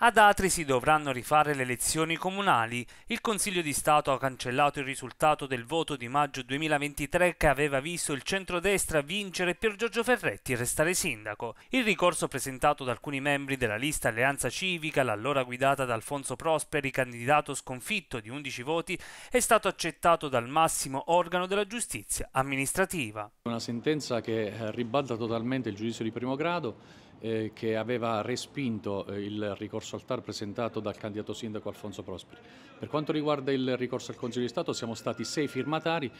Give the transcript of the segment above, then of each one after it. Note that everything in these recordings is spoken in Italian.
Ad Atri si dovranno rifare le elezioni comunali. Il Consiglio di Stato ha cancellato il risultato del voto di maggio 2023 che aveva visto il centrodestra vincere per Giorgio Ferretti restare sindaco. Il ricorso presentato da alcuni membri della lista Alleanza Civica, l'allora guidata da Alfonso Prosperi, candidato sconfitto di 11 voti, è stato accettato dal massimo organo della giustizia amministrativa. Una sentenza che eh, ribalta totalmente il giudizio di primo grado eh, che aveva respinto eh, il ricorso al TAR presentato dal candidato sindaco Alfonso Prosperi. Per quanto riguarda il ricorso al Consiglio di Stato siamo stati sei firmatari,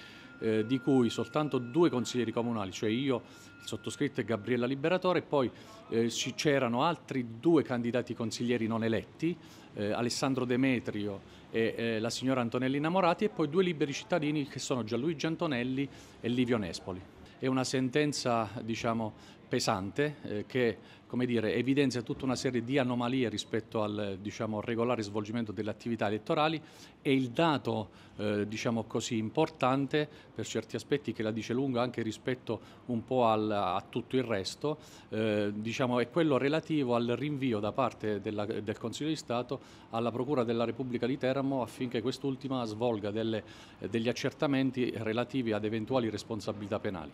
eh, di cui soltanto due consiglieri comunali, cioè io, il sottoscritto e Gabriella Liberatore, e poi eh, c'erano altri due candidati consiglieri non eletti, eh, Alessandro Demetrio e eh, la signora Antonelli Innamorati, e poi due liberi cittadini che sono Gianluigi Antonelli e Livio Nespoli è una sentenza diciamo, pesante eh, che dire, evidenzia tutta una serie di anomalie rispetto al diciamo, regolare svolgimento delle attività elettorali e il dato eh, diciamo così, importante per certi aspetti che la dice lunga anche rispetto un po' al, a tutto il resto eh, diciamo, è quello relativo al rinvio da parte della, del Consiglio di Stato alla Procura della Repubblica di Teramo affinché quest'ultima svolga delle, degli accertamenti relativi ad eventuali responsabilità penali.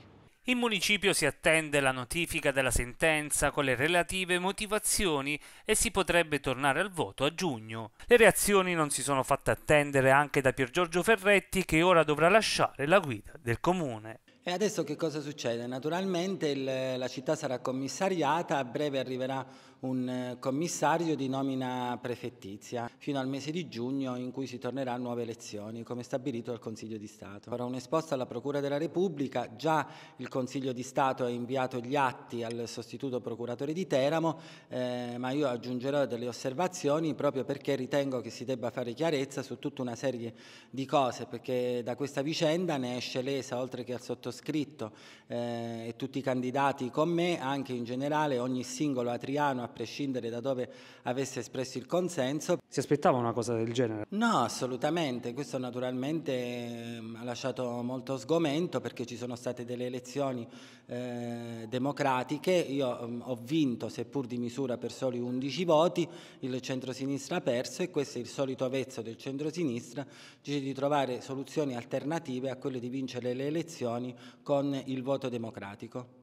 In municipio si attende la notifica della sentenza con le relative motivazioni e si potrebbe tornare al voto a giugno. Le reazioni non si sono fatte attendere anche da Piergiorgio Ferretti che ora dovrà lasciare la guida del comune. E adesso che cosa succede? Naturalmente il, la città sarà commissariata, a breve arriverà un eh, commissario di nomina prefettizia fino al mese di giugno in cui si tornerà a nuove elezioni, come stabilito dal Consiglio di Stato. Farò un'esposta alla Procura della Repubblica, già il Consiglio di Stato ha inviato gli atti al sostituto procuratore di Teramo, eh, ma io aggiungerò delle osservazioni proprio perché ritengo che si debba fare chiarezza su tutta una serie di cose, perché da questa vicenda ne esce lesa oltre che al sottoscritto sottoscritto eh, e tutti i candidati con me, anche in generale ogni singolo atriano, a prescindere da dove avesse espresso il consenso. Si aspettava una cosa del genere? No, assolutamente. Questo naturalmente ehm, ha lasciato molto sgomento perché ci sono state delle elezioni eh, democratiche. Io mh, ehm, ho vinto, seppur di misura, per soli 11 voti, il centrosinistra ha perso e questo è il solito vezzo del centrosinistra, di trovare soluzioni alternative a quelle di vincere le elezioni con il voto democratico.